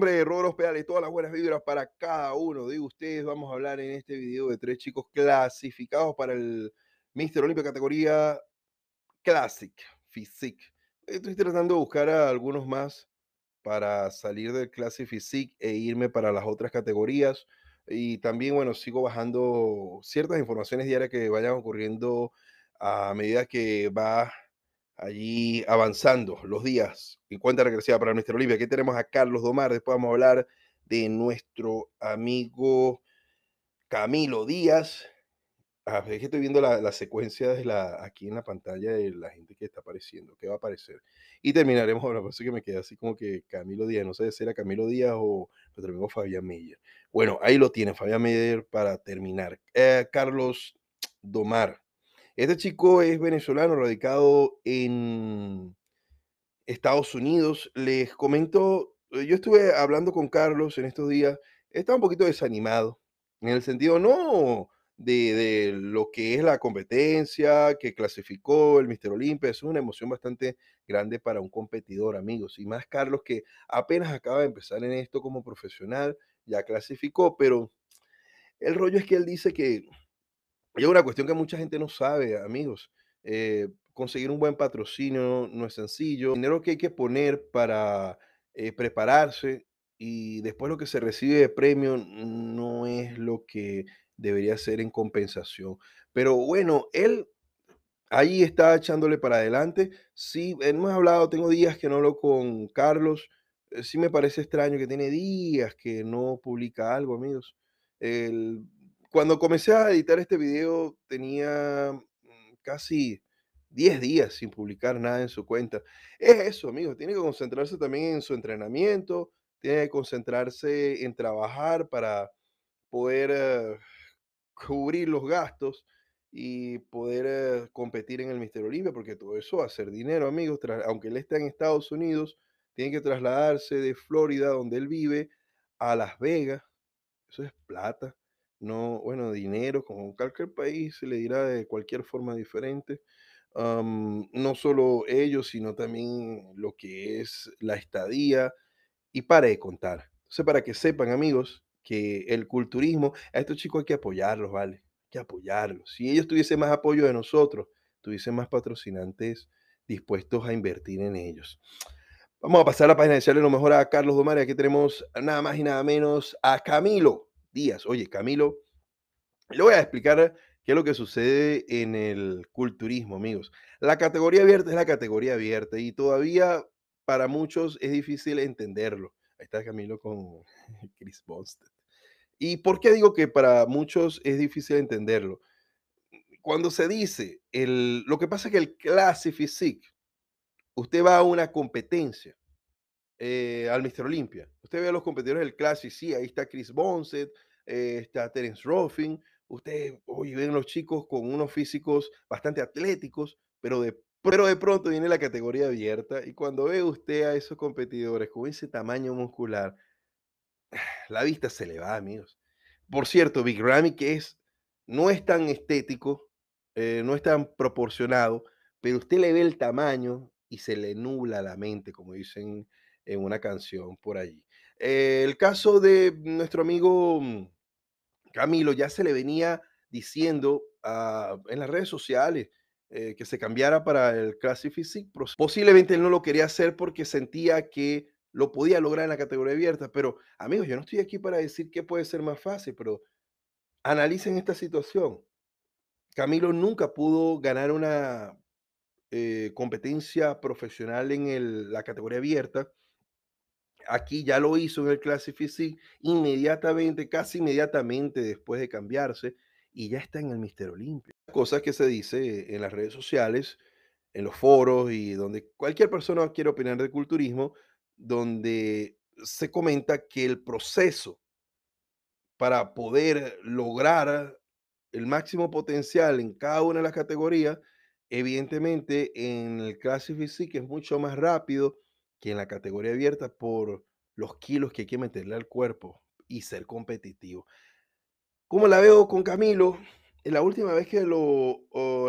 Hombre, roros, Pedales y todas las buenas vibras para cada uno de ustedes. Vamos a hablar en este video de tres chicos clasificados para el Mr. Olympia categoría Classic, Physique. Estoy tratando de buscar a algunos más para salir del Classic Physique e irme para las otras categorías. Y también, bueno, sigo bajando ciertas informaciones diarias que vayan ocurriendo a medida que va allí avanzando los días en cuenta regresiva para nuestra Olivia. Aquí tenemos a Carlos Domar, después vamos a hablar de nuestro amigo Camilo Díaz. Ah, es que estoy viendo la, secuencia de la, aquí en la pantalla de la gente que está apareciendo, que va a aparecer. Y terminaremos, ahora bueno, parece que me queda así como que Camilo Díaz, no sé si era Camilo Díaz o nuestro amigo Fabián Meyer. Bueno, ahí lo tiene Fabián Meyer para terminar. Eh, Carlos Domar, este chico es venezolano, radicado en Estados Unidos. Les comento, eh, yo estuve hablando con Carlos en estos días, Está un poquito desanimado, en el sentido no de, lo que es la competencia que clasificó el Mister Olimpia, es una emoción bastante grande para un competidor, amigos, y más Carlos que apenas acaba de empezar en esto como profesional, ya clasificó, pero el rollo es que él dice que y es una cuestión que mucha gente no sabe, amigos. Eh, conseguir un buen patrocinio no es sencillo. El dinero que hay que poner para eh, prepararse y después lo que se recibe de premio no es lo que debería ser en compensación. Pero bueno, él ahí está echándole para adelante. Sí, hemos hablado, tengo días que no hablo con Carlos. Eh, sí me parece extraño que tiene días que no publica algo, amigos. El, cuando comencé a editar este video tenía mm, casi 10 días sin publicar nada en su cuenta. Es eso, amigos, tiene que concentrarse también en su entrenamiento, tiene que concentrarse en trabajar para poder eh, cubrir los gastos y poder eh, competir en el Mister Olimpia, porque todo eso va a ser dinero, amigos. aunque él esté en Estados Unidos, tiene que trasladarse de Florida, donde él vive, a Las Vegas. Eso es plata no, bueno, dinero, como cualquier país se le dirá de cualquier forma diferente. no solo ellos, sino también lo que es la estadía y para de contar. Entonces, para que sepan, amigos, que el culturismo, a estos chicos hay que apoyarlos, ¿vale? Hay que apoyarlos. Si ellos tuviesen más apoyo de nosotros, tuviesen más patrocinantes dispuestos a invertir en ellos. Vamos a pasar a la página de lo mejor a Carlos Domar Aquí tenemos nada más y nada menos a Camilo días. Oye, Camilo, le voy a explicar qué es lo que sucede en el culturismo, amigos. La categoría abierta es la categoría abierta y todavía para muchos es difícil entenderlo. Ahí está Camilo con Chris Bonsted. ¿Y por qué digo que para muchos es difícil entenderlo? Cuando se dice, el, lo que pasa es que el Classic Physique, usted va a una competencia eh, al Mr. Olimpia. Usted ve a los competidores del Classic, sí, ahí está Chris Bonset, eh, está Terence Ruffin. Usted hoy ven los chicos con unos físicos bastante atléticos, pero de, pero de pronto viene la categoría abierta y cuando ve usted a esos competidores con ese tamaño muscular, la vista se le va, amigos. Por cierto, Big Ramy, que es, no es tan estético, eh, no es tan proporcionado, pero usted le ve el tamaño y se le nubla la mente, como dicen en una canción por allí. Eh, el caso de nuestro amigo mm, Camilo ya se le venía diciendo ah, en las redes sociales eh, que se cambiara para el Classic Physique. Posiblemente él no lo quería hacer porque sentía que lo podía lograr en la categoría abierta, pero amigos, yo no estoy aquí para decir que puede ser más fácil, pero analicen esta situación. Camilo nunca pudo ganar una eh, competencia profesional en la categoría abierta aquí ya lo hizo en el Classic inmediatamente, casi inmediatamente después de cambiarse, y ya está en el Mister Olimpia. Cosas que se dice en las redes sociales, en los foros y donde cualquier persona quiere opinar de culturismo, donde se comenta que el proceso para poder lograr el máximo potencial en cada una de las categorías, evidentemente en el Classic que es mucho más rápido, en la categoría abierta por los kilos que hay que meterle al cuerpo y ser competitivo. Como la veo con Camilo, en la última vez que lo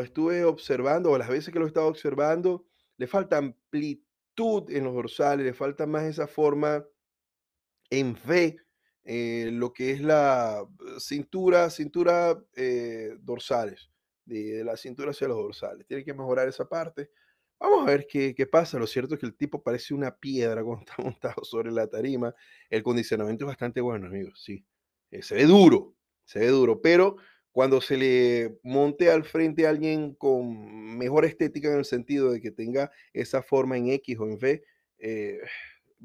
estuve observando, o las veces que lo he estado observando, le falta amplitud en los dorsales, le falta más esa forma en fe, eh, lo que es la cintura, cintura eh, dorsales, de la cintura hacia los dorsales. Tiene que mejorar esa parte Vamos a ver qué, pasa. Lo cierto es que el tipo parece una piedra cuando está montado sobre la tarima. El condicionamiento es bastante bueno, amigos, sí. Eh, se ve duro, se ve duro, pero cuando se le monte al frente a alguien con mejor estética en el sentido de que tenga esa forma en X o en V, eh,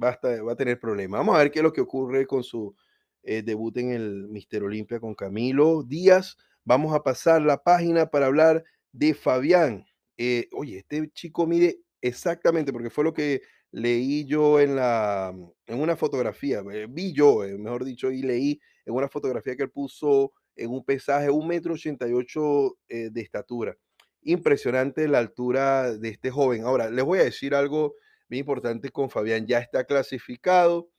va, a tener problemas. Vamos a ver qué es lo que ocurre con su eh, debut en el Mister Olimpia con Camilo Díaz. Vamos a pasar la página para hablar de Fabián eh, oye, este chico mide exactamente, porque fue lo que leí yo en, la, en una fotografía, eh, vi yo, eh, mejor dicho, y leí en una fotografía que él puso en un pesaje, un metro ochenta y ocho de estatura. Impresionante la altura de este joven. Ahora, les voy a decir algo muy importante con Fabián. Ya está clasificado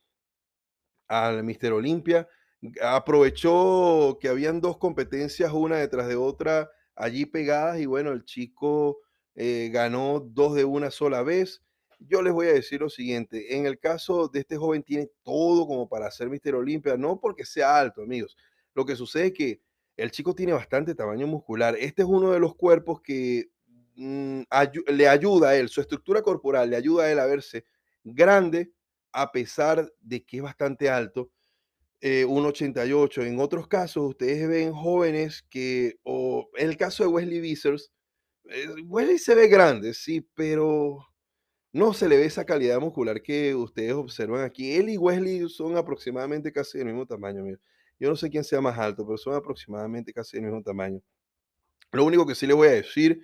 al Mister Olimpia. Aprovechó que habían dos competencias, una detrás de otra, allí pegadas. Y bueno, el chico eh, ganó dos de una sola vez. Yo les voy a decir lo siguiente, en el caso de este joven tiene todo como para ser Mister Olimpia, no porque sea alto, amigos. Lo que sucede es que el chico tiene bastante tamaño muscular. Este es uno de los cuerpos que mm, le ayuda a él, su estructura corporal le ayuda a él a verse grande a pesar de que es bastante alto. 1,88. Eh, en otros casos, ustedes ven jóvenes que, o en el caso de Wesley Vissers, Wesley se ve grande, sí, pero no se le ve esa calidad muscular que ustedes observan aquí. Él y Wesley son aproximadamente casi del mismo tamaño. Yo no sé quién sea más alto, pero son aproximadamente casi del mismo tamaño. Lo único que sí le voy a decir,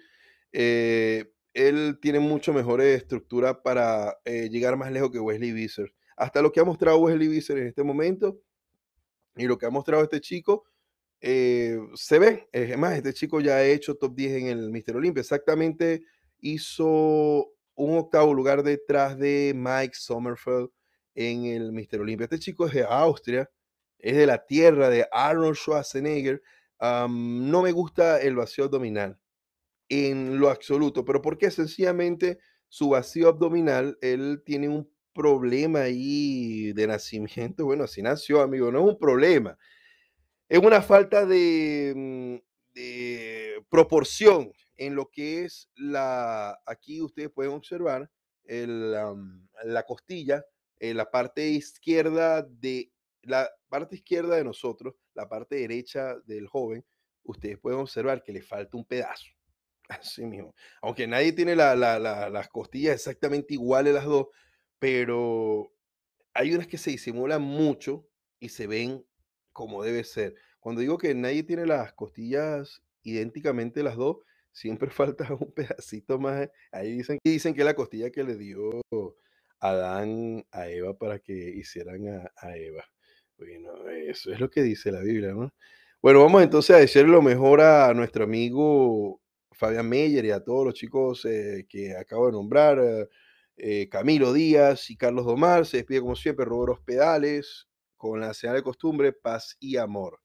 eh, él tiene mucho mejor estructura para eh, llegar más lejos que Wesley Visser. Hasta lo que ha mostrado Wesley Visser en este momento y lo que ha mostrado este chico, eh, se ve, es este chico ya ha hecho top 10 en el Mister Olympia. exactamente hizo un octavo lugar detrás de Mike Sommerfeld en el Mister Olympia. Este chico es de Austria, es de la tierra de Arnold Schwarzenegger. no me gusta el vacío abdominal en lo absoluto, pero porque sencillamente su vacío abdominal, él tiene un problema ahí de nacimiento. Bueno, así nació, amigo, no es un problema es una falta mm, de, proporción en lo que es la, aquí ustedes pueden observar la costilla, en eh, la parte izquierda de, la parte izquierda de nosotros, la parte derecha del joven, ustedes pueden observar que le falta un pedazo. Así mismo. Aunque nadie tiene las costillas exactamente iguales las dos, pero hay unas que se disimulan mucho y se ven como debe ser. Cuando digo que nadie tiene las costillas idénticamente las dos, siempre falta un pedacito más. Eh, ahí dicen, dicen que la costilla que le dio Adán a Eva para que hicieran a, Eva. Bueno, eso es lo que dice la Biblia, ¿no? Bueno, vamos entonces a decir lo mejor a nuestro amigo Fabián Meyer y a todos los chicos eh, que acabo de nombrar. Eh, Camilo Díaz y Carlos Domar, se despide como siempre Roberto Pedales, con la señal de costumbre, paz y amor.